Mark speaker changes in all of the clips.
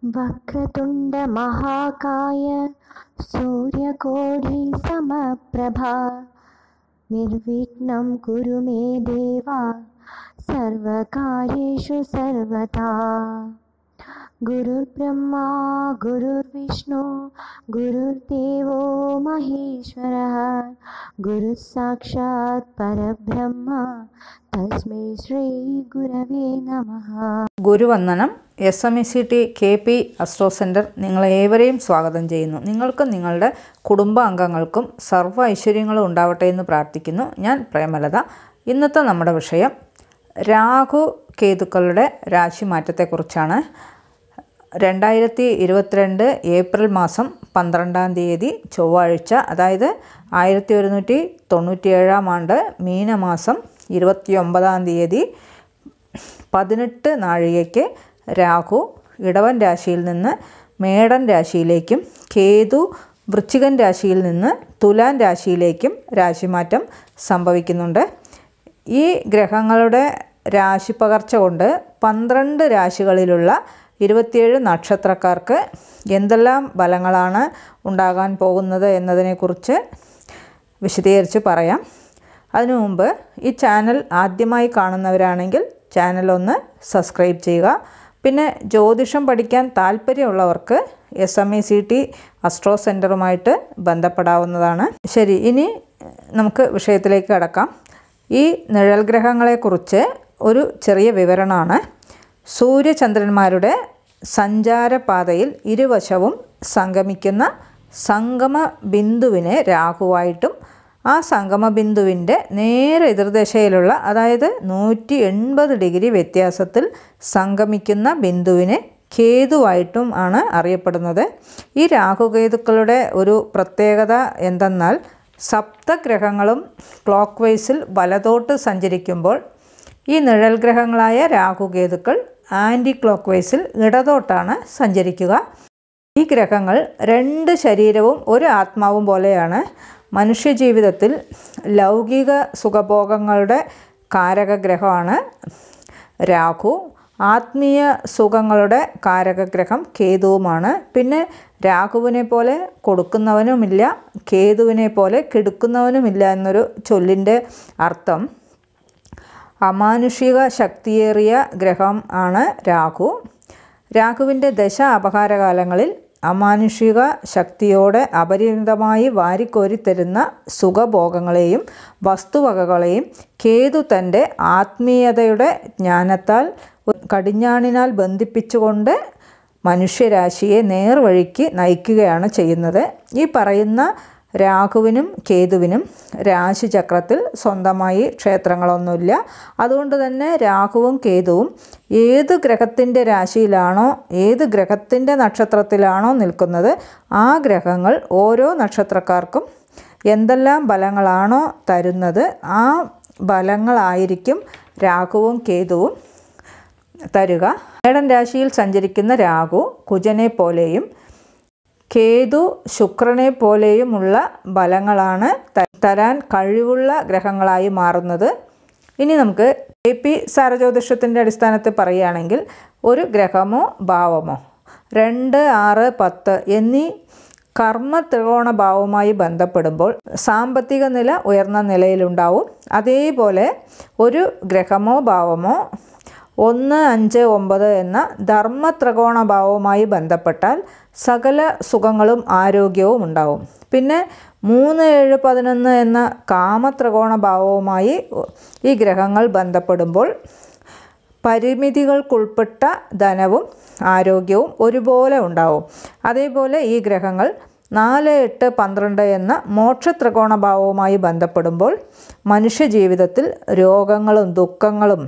Speaker 1: वक्रतुण्डमहाकाय सूर्यकोढे समप्रभा निर्विघ्नं कुरु मे देवा सर्वकार्येषु सर्वथा ഗുരു ദേവോ മഹേശ്വര ഗുരു गुरुस्साक्षात् പരബ്രഹ്മ തസ്മൈ ശ്രീ ഗുരവേ നമ ഗുരുവന്ദനം S M E C T K P astro centre നിങ്ങളേവരെയും സ്വാഗതം ചെയ്യുന്നു നിങ്ങൾക്കും നിങ്ങളുടെ കുടുംബാംഗങ്ങൾക്കും സർവ്വ ഐശ്വര്യങ്ങളും ഉണ്ടാവട്ടെ എന്ന് പ്രാർത്ഥിക്കുന്നു ഞാൻ പ്രേമലത ഇന്നത്തെ നമ്മുടെ വിഷയം രാഹു കേതുക്കളുടെ രാശി മാറ്റത്തെക്കുറിച്ചാണ് രണ്ടായിരത്തി ഇരുപത്തിരണ്ട് ഏപ്രിൽ മാസം പന്ത്രണ്ടാം തീയതി ചൊവ്വാഴ്ച അതായത് ആയിരത്തി ഒരുന്നൂറ്റി തൊണ്ണൂറ്റിയേഴാം ആണ്ട് മീനമാസം ഇരുപത്തി ഒമ്പതാം തീയതി പതിനെട്ട് നാഴികയ്ക്ക് രാഹു ഇടവൻ രാശിയിൽ നിന്ന് മേടൻ രാശിയിലേക്കും കേതു വൃശ്ചികൻ രാശിയിൽ നിന്ന് തുലാൻ രാശിയിലേക്കും രാശിമാറ്റം സംഭവിക്കുന്നുണ്ട് ഈ ഗ്രഹങ്ങളുടെ രാശിപ്പകർച്ച കൊണ്ട് പന്ത്രണ്ട് രാശികളിലുള്ള ഇരുപത്തിയേഴ് നക്ഷത്രക്കാർക്ക് എന്തെല്ലാം ഫലങ്ങളാണ് ഉണ്ടാകാൻ പോകുന്നത് എന്നതിനെക്കുറിച്ച് വിശദീകരിച്ച് പറയാം അതിനു മുമ്പ് ഈ ചാനൽ ആദ്യമായി കാണുന്നവരാണെങ്കിൽ ചാനൽ ഒന്ന് സബ്സ്ക്രൈബ് ചെയ്യുക പിന്നെ ജ്യോതിഷം പഠിക്കാൻ താല്പര്യമുള്ളവർക്ക് S M I C T astro സെൻറ്ററുമായിട്ട് ബന്ധപ്പെടാവുന്നതാണ് ശരി ഇനി നമുക്ക് വിഷയത്തിലേക്ക് കടക്കാം ഈ നിഴൽ ഗ്രഹങ്ങളെക്കുറിച്ച് ഒരു ചെറിയ വിവരണമാണ് സൂര്യചന്ദ്രന്മാരുടെ സഞ്ചാരപാതയിൽ ഇരുവശവും സംഗമിക്കുന്ന സംഗമ ബിന്ദുവിനെ രാഹുവായിട്ടും ആ സംഗമ ബിന്ദുവിൻ്റെ നേരെ എതിർദിശയിലുള്ള അതായത് നൂറ്റി എൺപത് ഡിഗ്രി വ്യത്യാസത്തിൽ സംഗമിക്കുന്ന ബിന്ദുവിനെ കേതുവായിട്ടും ആണ് അറിയപ്പെടുന്നത് ഈ രാഹുകേതുക്കളുടെ ഒരു പ്രത്യേകത എന്തെന്നാൽ സപ്തഗ്രഹങ്ങളും ക്ലോക്ക് വൈസിൽ വലതോട്ട് സഞ്ചരിക്കുമ്പോൾ ഈ നിഴൽ ഗ്രഹങ്ങളായ രാഹുകേതുക്കൾ ആൻറ്റി ക്ലോക്ക് വൈസിൽ ഇടതോട്ടാണ് സഞ്ചരിക്കുക ഈ ഗ്രഹങ്ങൾ രണ്ട് ശരീരവും ഒരു ആത്മാവും പോലെയാണ് മനുഷ്യജീവിതത്തിൽ ലൗകിക സുഖഭോഗങ്ങളുടെ കാരകഗ്രഹമാണ് രാഹു ആത്മീയ സുഖങ്ങളുടെ കാരകഗ്രഹം കേതുവുമാണ് പിന്നെ രാഹുവിനെ പോലെ കൊടുക്കുന്നവനുമില്ല കേതുവിനെ പോലെ കെടുക്കുന്നവനുമില്ല എന്നൊരു ചൊല്ലിൻ്റെ അർത്ഥം അമാനുഷിക ശക്തിയേറിയ ഗ്രഹം ആണ് രാഹു രാഹുവിൻ്റെ ദശ അപഹാരകാലങ്ങളിൽ അമാനുഷിക ശക്തിയോടെ അപരിമിതമായി വാരിക്കോരിത്തരുന്ന സുഖഭോഗങ്ങളെയും വസ്തുവകകളെയും കേതു തൻ്റെ ആത്മീയതയുടെ ജ്ഞാനത്താൽ കടിഞ്ഞാണിനാൽ ബന്ധിപ്പിച്ചുകൊണ്ട് മനുഷ്യരാശിയെ നേർവഴിക്ക് നയിക്കുകയാണ് ചെയ്യുന്നത് ഈ പറയുന്ന രാഹുവിനും കേതുവിനും രാശിചക്രത്തിൽ സ്വന്തമായി ക്ഷേത്രങ്ങളൊന്നുമില്ല അതുകൊണ്ട് തന്നെ രാഹുവും കേതുവും ഏത് ഗ്രഹത്തിൻ്റെ രാശിയിലാണോ ഏത് ഗ്രഹത്തിൻ്റെ നക്ഷത്രത്തിലാണോ നിൽക്കുന്നത് ആ ഗ്രഹങ്ങൾ ഓരോ നക്ഷത്രക്കാർക്കും എന്തെല്ലാം ബലങ്ങളാണോ തരുന്നത് ആ ബലങ്ങളായിരിക്കും രാഹുവും കേതുവും തരുക ഏടൻ രാശിയിൽ സഞ്ചരിക്കുന്ന രാഹു കുജനെ പോലെയും കേതു ശുക്രനെ പോലെയുമുള്ള ബലങ്ങളാണ് തരാൻ കഴിവുള്ള ഗ്രഹങ്ങളായി മാറുന്നത് ഇനി നമുക്ക് എ പി സാരജ്യോതിഷത്തിൻ്റെ അടിസ്ഥാനത്തിൽ പറയുകയാണെങ്കിൽ ഒരു ഗ്രഹമോ ഭാവമോ രണ്ട് ആറ് പത്ത് എന്നീ കർമ്മ ത്രികോണ ഭാവവുമായി ബന്ധപ്പെടുമ്പോൾ സാമ്പത്തിക നില ഉയർന്ന നിലയിലുണ്ടാവും അതേപോലെ ഒരു ഗ്രഹമോ ഭാവമോ ഒന്ന് അഞ്ച് ഒമ്പത് എന്ന ധർമ്മ ത്രികോണ ഭാവവുമായി ബന്ധപ്പെട്ടാൽ സകല സുഖങ്ങളും ആരോഗ്യവും ഉണ്ടാവും പിന്നെ മൂന്ന് ഏഴ് പതിനൊന്ന് എന്ന കാമത്രികോണ ഭാവവുമായി ഈ ഗ്രഹങ്ങൾ ബന്ധപ്പെടുമ്പോൾ പരിമിതികൾക്കുൾപ്പെട്ട ധനവും ആരോഗ്യവും ഒരുപോലെ ഉണ്ടാവും അതേപോലെ ഈ ഗ്രഹങ്ങൾ നാല് എട്ട് പന്ത്രണ്ട് എന്ന മോക്ഷത്രികോണ ഭാവവുമായി ബന്ധപ്പെടുമ്പോൾ മനുഷ്യജീവിതത്തിൽ രോഗങ്ങളും ദുഃഖങ്ങളും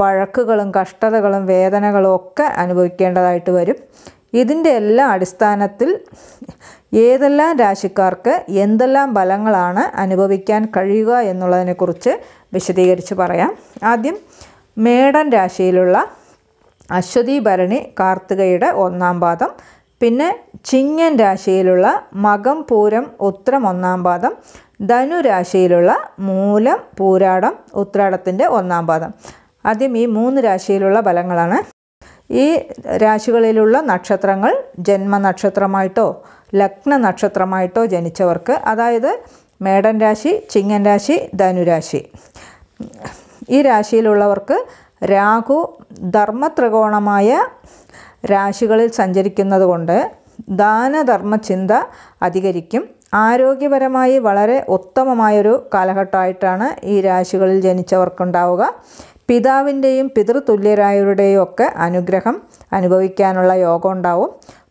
Speaker 1: വഴക്കുകളും കഷ്ടതകളും വേദനകളും ഒക്കെ അനുഭവിക്കേണ്ടതായിട്ട് വരും ഇതിൻ്റെ എല്ലാം അടിസ്ഥാനത്തിൽ ഏതെല്ലാം രാശിക്കാർക്ക് എന്തെല്ലാം ഫലങ്ങളാണ് അനുഭവിക്കാൻ കഴിയുക എന്നുള്ളതിനെക്കുറിച്ച് വിശദീകരിച്ച് പറയാം ആദ്യം മേടൻ രാശിയിലുള്ള അശ്വതി ഭരണി കാർത്തികയുടെ ഒന്നാം പാദം പിന്നെ ചിങ്ങൻ രാശിയിലുള്ള മകം പൂരം ഉത്രം ഒന്നാം പാദം ധനു രാശിയിലുള്ള മൂലം പൂരാടം ഉത്രാടത്തിൻ്റെ ഒന്നാം പാദം ആദ്യം ഈ മൂന്ന് രാശിയിലുള്ള ഫലങ്ങളാണ് ഈ രാശികളിലുള്ള നക്ഷത്രങ്ങൾ ജന്മനക്ഷത്രമായിട്ടോ ലഗ്ന നക്ഷത്രമായിട്ടോ ജനിച്ചവർക്ക് അതായത് മേടൻ രാശി ചിങ്ങൻ രാശി ധനുരാശി ഈ രാശിയിലുള്ളവർക്ക് രാഹു ത്രികോണമായ രാശികളിൽ സഞ്ചരിക്കുന്നത് കൊണ്ട് ദാനധർമ്മ ചിന്ത അധികരിക്കും ആരോഗ്യപരമായി വളരെ ഉത്തമമായൊരു കാലഘട്ടമായിട്ടാണ് ഈ രാശികളിൽ ജനിച്ചവർക്കുണ്ടാവുക പിതാവിൻ്റെയും പിതൃതുല്യരായവരുടെയും ഒക്കെ അനുഗ്രഹം അനുഭവിക്കാനുള്ള യോഗം ഉണ്ടാവും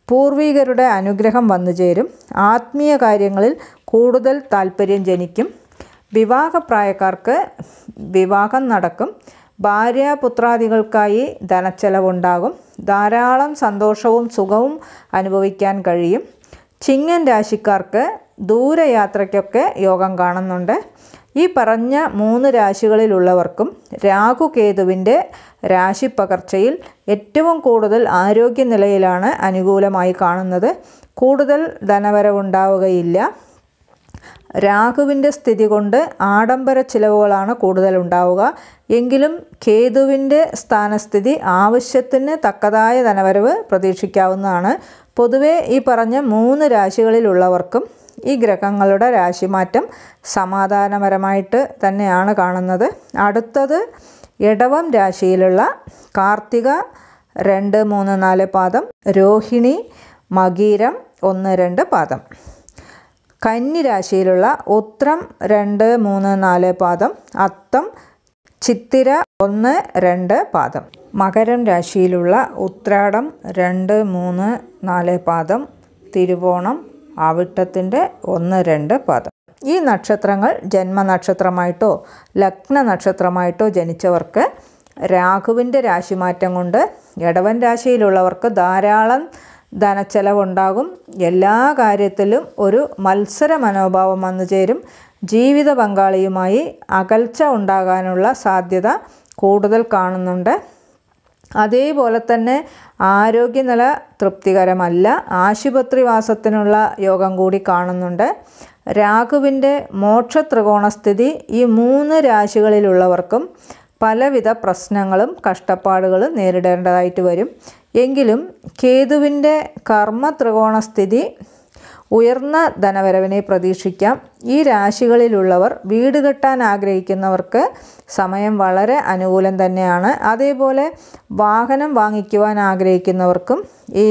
Speaker 1: പൂർവികരുടെ അനുഗ്രഹം വന്നു ചേരും ആത്മീയ കാര്യങ്ങളിൽ കൂടുതൽ താല്പര്യം ജനിക്കും വിവാഹപ്രായക്കാർക്ക് വിവാഹം നടക്കും ഭാര്യ പുത്രാദികൾക്കായി ധനച്ചെലവുണ്ടാകും ധാരാളം സന്തോഷവും സുഖവും അനുഭവിക്കാൻ കഴിയും ചിങ്ങൻ രാശിക്കാർക്ക് ദൂരയാത്രയ്ക്കൊക്കെ യോഗം കാണുന്നുണ്ട് ഈ പറഞ്ഞ മൂന്ന് രാശികളിലുള്ളവർക്കും രാഹുകേതുവിൻ്റെ പകർച്ചയിൽ ഏറ്റവും കൂടുതൽ ആരോഗ്യനിലയിലാണ് അനുകൂലമായി കാണുന്നത് കൂടുതൽ ധനവരവുണ്ടാവുകയില്ല രാഹുവിൻ്റെ സ്ഥിതി കൊണ്ട് ആഡംബര ചിലവുകളാണ് കൂടുതൽ ഉണ്ടാവുക എങ്കിലും കേതുവിൻ്റെ സ്ഥാനസ്ഥിതി ആവശ്യത്തിന് തക്കതായ ധനവരവ് പ്രതീക്ഷിക്കാവുന്നതാണ് പൊതുവേ ഈ പറഞ്ഞ മൂന്ന് രാശികളിലുള്ളവർക്കും ഈ ഗ്രഹങ്ങളുടെ രാശിമാറ്റം സമാധാനപരമായിട്ട് തന്നെയാണ് കാണുന്നത് അടുത്തത് ഇടവം രാശിയിലുള്ള കാർത്തിക രണ്ട് മൂന്ന് നാല് പാദം രോഹിണി മകീരം ഒന്ന് രണ്ട് പാദം കന്നി രാശിയിലുള്ള ഉത്രം രണ്ട് മൂന്ന് നാല് പാദം അത്തം ചിത്തിര ഒന്ന് രണ്ട് പാദം മകരം രാശിയിലുള്ള ഉത്രാടം രണ്ട് മൂന്ന് നാല് പാദം തിരുവോണം ആവിട്ടത്തിൻ്റെ ഒന്ന് രണ്ട് പദം ഈ നക്ഷത്രങ്ങൾ ജന്മനക്ഷത്രമായിട്ടോ ലഗ്ന നക്ഷത്രമായിട്ടോ ജനിച്ചവർക്ക് രാശി രാശിമാറ്റം കൊണ്ട് ഇടവൻ രാശിയിലുള്ളവർക്ക് ധാരാളം ധനച്ചെലവുണ്ടാകും എല്ലാ കാര്യത്തിലും ഒരു മത്സര മനോഭാവം വന്നു ചേരും ജീവിത പങ്കാളിയുമായി അകൽച്ച ഉണ്ടാകാനുള്ള സാധ്യത കൂടുതൽ കാണുന്നുണ്ട് അതേപോലെ തന്നെ ആരോഗ്യനില തൃപ്തികരമല്ല വാസത്തിനുള്ള യോഗം കൂടി കാണുന്നുണ്ട് മോക്ഷ ത്രികോണസ്ഥിതി ഈ മൂന്ന് രാശികളിലുള്ളവർക്കും പലവിധ പ്രശ്നങ്ങളും കഷ്ടപ്പാടുകളും നേരിടേണ്ടതായിട്ട് വരും എങ്കിലും കേതുവിൻ്റെ കർമ്മ ത്രികോണസ്ഥിതി ഉയർന്ന ധനവരവിനെ പ്രതീക്ഷിക്കാം ഈ രാശികളിലുള്ളവർ വീട് കെട്ടാൻ ആഗ്രഹിക്കുന്നവർക്ക് സമയം വളരെ അനുകൂലം തന്നെയാണ് അതേപോലെ വാഹനം വാങ്ങിക്കുവാൻ ആഗ്രഹിക്കുന്നവർക്കും ഈ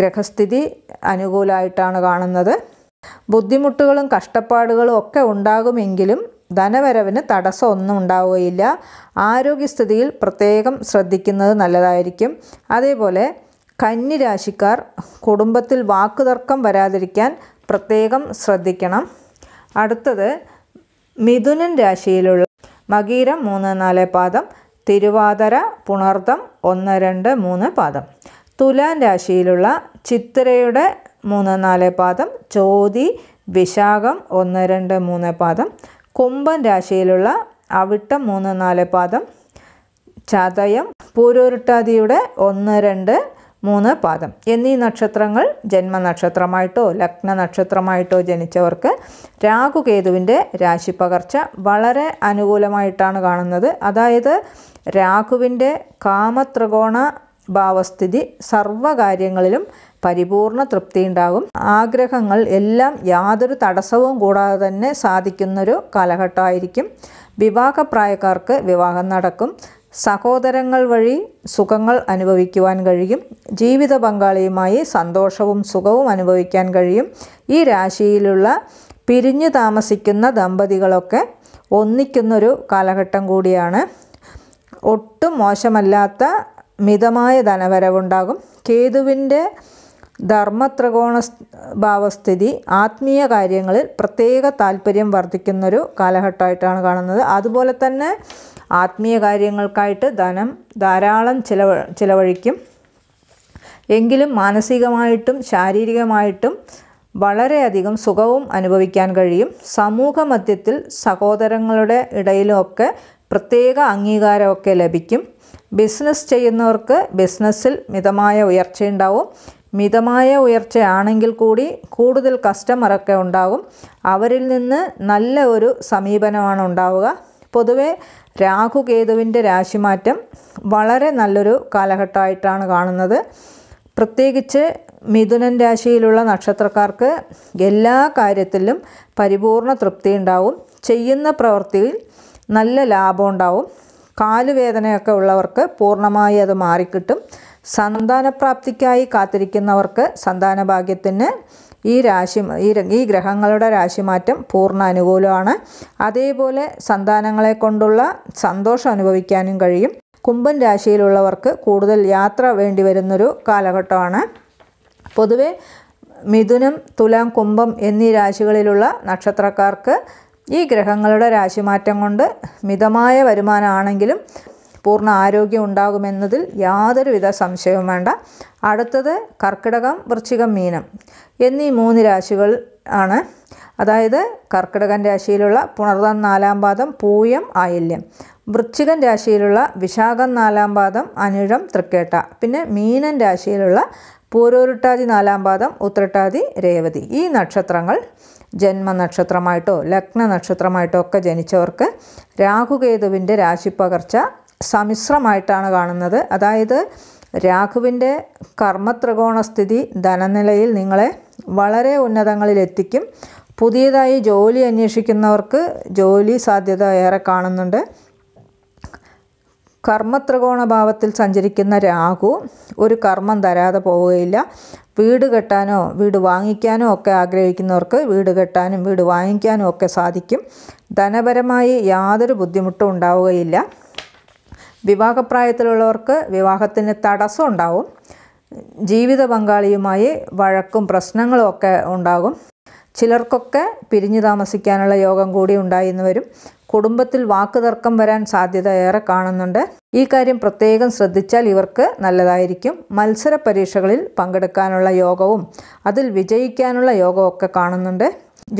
Speaker 1: ഗ്രഹസ്ഥിതി അനുകൂലമായിട്ടാണ് കാണുന്നത് ബുദ്ധിമുട്ടുകളും കഷ്ടപ്പാടുകളും ഒക്കെ ഉണ്ടാകുമെങ്കിലും ധനവരവിന് തടസ്സമൊന്നും ഉണ്ടാവുകയില്ല ആരോഗ്യസ്ഥിതിയിൽ പ്രത്യേകം ശ്രദ്ധിക്കുന്നത് നല്ലതായിരിക്കും അതേപോലെ കന്നിരാശിക്കാർ കുടുംബത്തിൽ വാക്കുതർക്കം വരാതിരിക്കാൻ പ്രത്യേകം ശ്രദ്ധിക്കണം അടുത്തത് മിഥുനൻ രാശിയിലുള്ള മകീരം മൂന്ന് നാല് പാദം തിരുവാതിര പുണർത്തം ഒന്ന് രണ്ട് മൂന്ന് പാദം തുലാൻ രാശിയിലുള്ള ചിത്തിരയുടെ മൂന്ന് നാല് പാദം ചോതി വിശാഖം ഒന്ന് രണ്ട് മൂന്ന് പാദം കുംഭൻ രാശിയിലുള്ള അവിട്ടം മൂന്ന് നാല് പാദം ചതയം പൂരൂരുട്ടാതിയുടെ ഒന്ന് രണ്ട് മൂന്ന് പാദം എന്നീ നക്ഷത്രങ്ങൾ ജന്മനക്ഷത്രമായിട്ടോ ലഗ്ന നക്ഷത്രമായിട്ടോ ജനിച്ചവർക്ക് രാഹുകേതുവിൻ്റെ രാശിപ്പകർച്ച വളരെ അനുകൂലമായിട്ടാണ് കാണുന്നത് അതായത് രാഘുവിൻ്റെ കാമത്രികോണ ഭാവസ്ഥിതി സർവകാര്യങ്ങളിലും പരിപൂർണ ഉണ്ടാകും ആഗ്രഹങ്ങൾ എല്ലാം യാതൊരു തടസ്സവും കൂടാതെ തന്നെ സാധിക്കുന്നൊരു കാലഘട്ടമായിരിക്കും വിവാഹപ്രായക്കാർക്ക് വിവാഹം നടക്കും സഹോദരങ്ങൾ വഴി സുഖങ്ങൾ അനുഭവിക്കുവാൻ കഴിയും ജീവിത പങ്കാളിയുമായി സന്തോഷവും സുഖവും അനുഭവിക്കാൻ കഴിയും ഈ രാശിയിലുള്ള പിരിഞ്ഞു താമസിക്കുന്ന ദമ്പതികളൊക്കെ ഒന്നിക്കുന്നൊരു കാലഘട്ടം കൂടിയാണ് ഒട്ടും മോശമല്ലാത്ത മിതമായ ധനവരവുണ്ടാകും കേതുവിൻ്റെ ധർമ്മത്രികോണ ഭാവസ്ഥിതി ആത്മീയ കാര്യങ്ങളിൽ പ്രത്യേക താല്പര്യം വർദ്ധിക്കുന്നൊരു കാലഘട്ടമായിട്ടാണ് കാണുന്നത് അതുപോലെ തന്നെ ആത്മീയ കാര്യങ്ങൾക്കായിട്ട് ധനം ധാരാളം ചിലവ ചിലവഴിക്കും എങ്കിലും മാനസികമായിട്ടും ശാരീരികമായിട്ടും വളരെയധികം സുഖവും അനുഭവിക്കാൻ കഴിയും സമൂഹ മധ്യത്തിൽ സഹോദരങ്ങളുടെ ഇടയിലുമൊക്കെ പ്രത്യേക അംഗീകാരമൊക്കെ ലഭിക്കും ബിസിനസ് ചെയ്യുന്നവർക്ക് ബിസിനസ്സിൽ മിതമായ ഉയർച്ചയുണ്ടാവും മിതമായ ഉയർച്ചയാണെങ്കിൽ കൂടി കൂടുതൽ കസ്റ്റമറൊക്കെ ഉണ്ടാകും അവരിൽ നിന്ന് നല്ല ഒരു സമീപനമാണ് ഉണ്ടാവുക പൊതുവെ രാഹുകേതുവിൻ്റെ രാശിമാറ്റം വളരെ നല്ലൊരു കാലഘട്ടമായിട്ടാണ് കാണുന്നത് പ്രത്യേകിച്ച് മിഥുനൻ രാശിയിലുള്ള നക്ഷത്രക്കാർക്ക് എല്ലാ കാര്യത്തിലും പരിപൂർണ തൃപ്തി ഉണ്ടാവും ചെയ്യുന്ന പ്രവൃത്തിയിൽ നല്ല ലാഭം ഉണ്ടാവും കാലുവേദനയൊക്കെ ഉള്ളവർക്ക് പൂർണ്ണമായി അത് മാറിക്കിട്ടും സന്താനപ്രാപ്തിക്കായി കാത്തിരിക്കുന്നവർക്ക് സന്താനഭാഗ്യത്തിന് ഈ രാശി ഈ ഈ ഗ്രഹങ്ങളുടെ രാശിമാറ്റം പൂർണ്ണ അനുകൂലമാണ് അതേപോലെ സന്താനങ്ങളെ കൊണ്ടുള്ള സന്തോഷം അനുഭവിക്കാനും കഴിയും കുംഭൻ രാശിയിലുള്ളവർക്ക് കൂടുതൽ യാത്ര വേണ്ടി വരുന്നൊരു കാലഘട്ടമാണ് പൊതുവെ മിഥുനം തുലാം കുംഭം എന്നീ രാശികളിലുള്ള നക്ഷത്രക്കാർക്ക് ഈ ഗ്രഹങ്ങളുടെ രാശിമാറ്റം കൊണ്ട് മിതമായ വരുമാനമാണെങ്കിലും പൂർണ്ണ ആരോഗ്യം ഉണ്ടാകുമെന്നതിൽ യാതൊരുവിധ സംശയവും വേണ്ട അടുത്തത് കർക്കിടകം വൃശ്ചികം മീനം എന്നീ മൂന്ന് രാശികൾ ആണ് അതായത് കർക്കിടകൻ രാശിയിലുള്ള പുണർതം നാലാം പാദം പൂയം ആയില്യം വൃശ്ചികൻ രാശിയിലുള്ള വിശാഖം നാലാം പാദം അനിഴം തൃക്കേട്ട പിന്നെ മീനൻ രാശിയിലുള്ള പൂരോരുട്ടാതി നാലാം പാദം ഉത്രട്ടാതി രേവതി ഈ നക്ഷത്രങ്ങൾ ജന്മ നക്ഷത്രമായിട്ടോ ലഗ്ന നക്ഷത്രമായിട്ടോ ഒക്കെ ജനിച്ചവർക്ക് രാഹുകേതുവിൻ്റെ രാശിപ്പകർച്ച സമിശ്രമായിട്ടാണ് കാണുന്നത് അതായത് രാഹുവിൻ്റെ കർമ്മത്രികോണസ്ഥിതി ധനനിലയിൽ നിങ്ങളെ വളരെ ഉന്നതങ്ങളിലെത്തിക്കും പുതിയതായി ജോലി അന്വേഷിക്കുന്നവർക്ക് ജോലി സാധ്യത ഏറെ കാണുന്നുണ്ട് കർമ്മത്രികോണ ഭാവത്തിൽ സഞ്ചരിക്കുന്ന രാഹു ഒരു കർമ്മം തരാതെ പോവുകയില്ല വീട് കെട്ടാനോ വീട് വാങ്ങിക്കാനോ ഒക്കെ ആഗ്രഹിക്കുന്നവർക്ക് വീട് കെട്ടാനും വീട് വാങ്ങിക്കാനും ഒക്കെ സാധിക്കും ധനപരമായി യാതൊരു ബുദ്ധിമുട്ടും ഉണ്ടാവുകയില്ല വിവാഹപ്രായത്തിലുള്ളവർക്ക് വിവാഹത്തിന് തടസ്സം ഉണ്ടാവും ജീവിത പങ്കാളിയുമായി വഴക്കും പ്രശ്നങ്ങളും ഒക്കെ ഉണ്ടാകും ചിലർക്കൊക്കെ പിരിഞ്ഞു താമസിക്കാനുള്ള യോഗം കൂടി ഉണ്ടായിന്ന് വരും കുടുംബത്തിൽ വാക്കുതർക്കം വരാൻ സാധ്യത ഏറെ കാണുന്നുണ്ട് ഈ കാര്യം പ്രത്യേകം ശ്രദ്ധിച്ചാൽ ഇവർക്ക് നല്ലതായിരിക്കും മത്സര പരീക്ഷകളിൽ പങ്കെടുക്കാനുള്ള യോഗവും അതിൽ വിജയിക്കാനുള്ള ഒക്കെ കാണുന്നുണ്ട്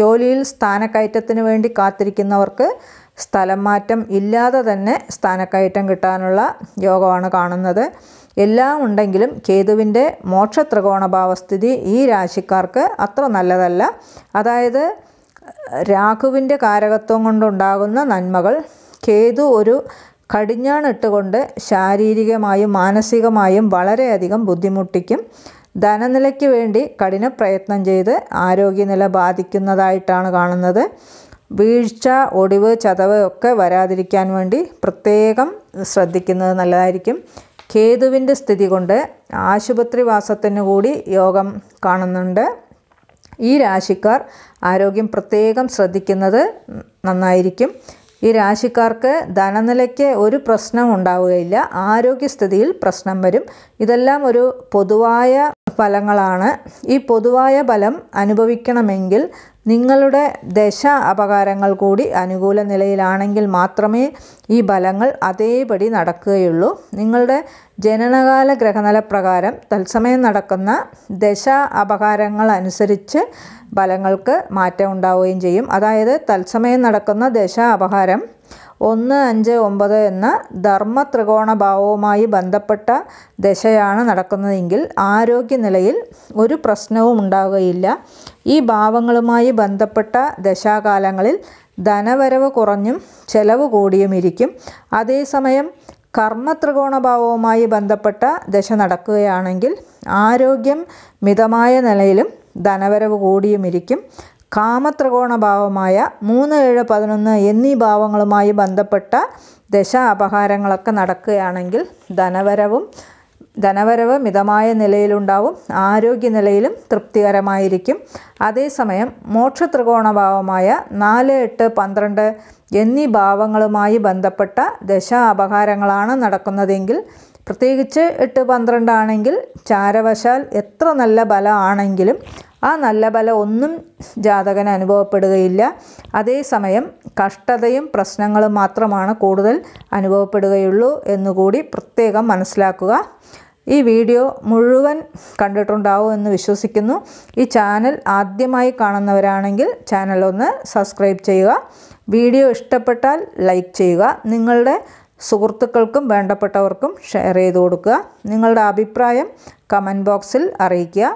Speaker 1: ജോലിയിൽ സ്ഥാനക്കയറ്റത്തിന് വേണ്ടി കാത്തിരിക്കുന്നവർക്ക് സ്ഥലം മാറ്റം ഇല്ലാതെ തന്നെ സ്ഥാനക്കയറ്റം കിട്ടാനുള്ള യോഗമാണ് കാണുന്നത് എല്ലാം ഉണ്ടെങ്കിലും കേതുവിൻ്റെ മോക്ഷത്രികോണഭാവസ്ഥിതി ഈ രാശിക്കാർക്ക് അത്ര നല്ലതല്ല അതായത് രാഘുവിൻ്റെ കാരകത്വം കൊണ്ടുണ്ടാകുന്ന നന്മകൾ കേതു ഒരു കടിഞ്ഞാണിട്ടുകൊണ്ട് ശാരീരികമായും മാനസികമായും വളരെയധികം ബുദ്ധിമുട്ടിക്കും ധനനിലയ്ക്ക് വേണ്ടി കഠിന പ്രയത്നം ചെയ്ത് ആരോഗ്യനില ബാധിക്കുന്നതായിട്ടാണ് കാണുന്നത് വീഴ്ച ഒടിവ് ചതവ് ഒക്കെ വരാതിരിക്കാൻ വേണ്ടി പ്രത്യേകം ശ്രദ്ധിക്കുന്നത് നല്ലതായിരിക്കും കേതുവിൻ്റെ സ്ഥിതി കൊണ്ട് ആശുപത്രി വാസത്തിന് കൂടി യോഗം കാണുന്നുണ്ട് ഈ രാശിക്കാർ ആരോഗ്യം പ്രത്യേകം ശ്രദ്ധിക്കുന്നത് നന്നായിരിക്കും ഈ രാശിക്കാർക്ക് ധനനിലയ്ക്ക് ഒരു പ്രശ്നം ഉണ്ടാവുകയില്ല ആരോഗ്യസ്ഥിതിയിൽ പ്രശ്നം വരും ഇതെല്ലാം ഒരു പൊതുവായ ഫലങ്ങളാണ് ഈ പൊതുവായ ഫലം അനുഭവിക്കണമെങ്കിൽ നിങ്ങളുടെ ദശ അപകാരങ്ങൾ കൂടി അനുകൂല നിലയിലാണെങ്കിൽ മാത്രമേ ഈ ഫലങ്ങൾ അതേപടി നടക്കുകയുള്ളൂ നിങ്ങളുടെ ജനനകാല ഗ്രഹനില പ്രകാരം തത്സമയം നടക്കുന്ന ദശ അപകാരങ്ങൾ അനുസരിച്ച് ഫലങ്ങൾക്ക് മാറ്റം ഉണ്ടാവുകയും ചെയ്യും അതായത് തത്സമയം നടക്കുന്ന ദശ അപഹാരം ഒന്ന് അഞ്ച് ഒമ്പത് എന്ന ധർമ്മ ത്രികോണ ഭാവവുമായി ബന്ധപ്പെട്ട ദശയാണ് നടക്കുന്നതെങ്കിൽ ആരോഗ്യനിലയിൽ ഒരു പ്രശ്നവും ഉണ്ടാവുകയില്ല ഈ ഭാവങ്ങളുമായി ബന്ധപ്പെട്ട ദശാകാലങ്ങളിൽ ധനവരവ് കുറഞ്ഞും ചെലവ് കൂടിയും ഇരിക്കും അതേസമയം കർമ്മ ത്രികോണഭാവവുമായി ബന്ധപ്പെട്ട ദശ നടക്കുകയാണെങ്കിൽ ആരോഗ്യം മിതമായ നിലയിലും ധനവരവ് കൂടിയും ഇരിക്കും കാമത്രികോണഭാവമായ ഭാവമായ മൂന്ന് ഏഴ് പതിനൊന്ന് എന്നീ ഭാവങ്ങളുമായി ബന്ധപ്പെട്ട ദശ അപഹാരങ്ങളൊക്കെ നടക്കുകയാണെങ്കിൽ ധനവരവും ധനവരവ് മിതമായ നിലയിലുണ്ടാവും ആരോഗ്യനിലയിലും തൃപ്തികരമായിരിക്കും അതേസമയം മോക്ഷ ത്രികോണഭാവമായ നാല് എട്ട് പന്ത്രണ്ട് എന്നീ ഭാവങ്ങളുമായി ബന്ധപ്പെട്ട ദശ അപഹാരങ്ങളാണ് നടക്കുന്നതെങ്കിൽ പ്രത്യേകിച്ച് എട്ട് പന്ത്രണ്ടാണെങ്കിൽ ആണെങ്കിൽ ചാരവശാൽ എത്ര നല്ല ബലമാണെങ്കിലും ആ നല്ല ബലം ഒന്നും ജാതകന് അനുഭവപ്പെടുകയില്ല അതേസമയം കഷ്ടതയും പ്രശ്നങ്ങളും മാത്രമാണ് കൂടുതൽ അനുഭവപ്പെടുകയുള്ളൂ എന്നുകൂടി പ്രത്യേകം മനസ്സിലാക്കുക ഈ വീഡിയോ മുഴുവൻ കണ്ടിട്ടുണ്ടാവും എന്ന് വിശ്വസിക്കുന്നു ഈ ചാനൽ ആദ്യമായി കാണുന്നവരാണെങ്കിൽ ചാനൽ ഒന്ന് സബ്സ്ക്രൈബ് ചെയ്യുക വീഡിയോ ഇഷ്ടപ്പെട്ടാൽ ലൈക്ക് ചെയ്യുക നിങ്ങളുടെ സുഹൃത്തുക്കൾക്കും വേണ്ടപ്പെട്ടവർക്കും ഷെയർ ചെയ്ത് കൊടുക്കുക നിങ്ങളുടെ അഭിപ്രായം കമൻറ്റ് ബോക്സിൽ അറിയിക്കുക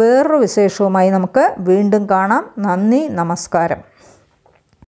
Speaker 1: വേറൊരു വിശേഷവുമായി നമുക്ക് വീണ്ടും കാണാം നന്ദി നമസ്കാരം